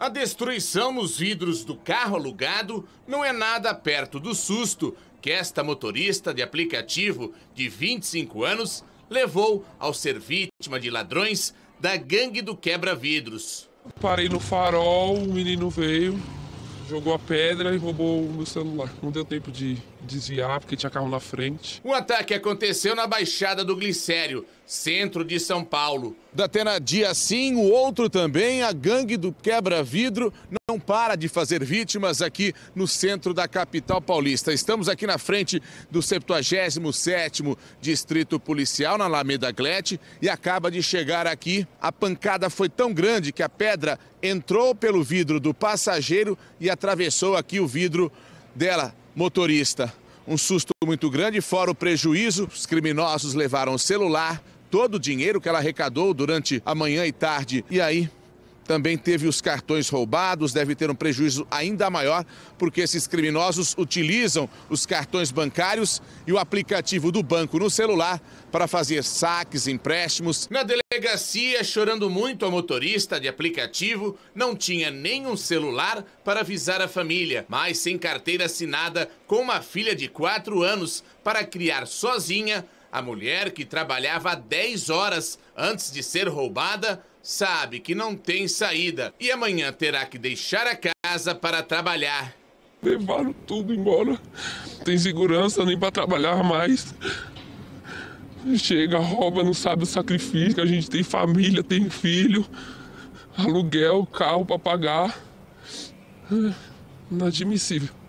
A destruição nos vidros do carro alugado não é nada perto do susto que esta motorista de aplicativo de 25 anos levou ao ser vítima de ladrões da gangue do quebra-vidros. Parei no farol, o menino veio, jogou a pedra e roubou o meu celular. Não deu tempo de desviar porque tinha carro na frente. O ataque aconteceu na Baixada do Glicério, centro de São Paulo. Da Tena, dia sim, o outro também, a gangue do quebra-vidro não para de fazer vítimas aqui no centro da capital paulista. Estamos aqui na frente do 77º Distrito Policial, na Alameda Glete, e acaba de chegar aqui. A pancada foi tão grande que a pedra entrou pelo vidro do passageiro e atravessou aqui o vidro dela, motorista. Um susto muito grande, fora o prejuízo, os criminosos levaram o celular, todo o dinheiro que ela arrecadou durante a manhã e tarde. E aí, também teve os cartões roubados, deve ter um prejuízo ainda maior, porque esses criminosos utilizam os cartões bancários e o aplicativo do banco no celular para fazer saques, empréstimos. Na delegacia, chorando muito, a motorista de aplicativo não tinha nenhum celular para avisar a família, mas sem carteira assinada com uma filha de 4 anos para criar sozinha a mulher que trabalhava 10 horas antes de ser roubada sabe que não tem saída e amanhã terá que deixar a casa para trabalhar. Levaram tudo embora. Tem segurança nem para trabalhar mais. Chega, rouba, não sabe o sacrifício. A gente tem família, tem filho, aluguel, carro para pagar. É inadmissível.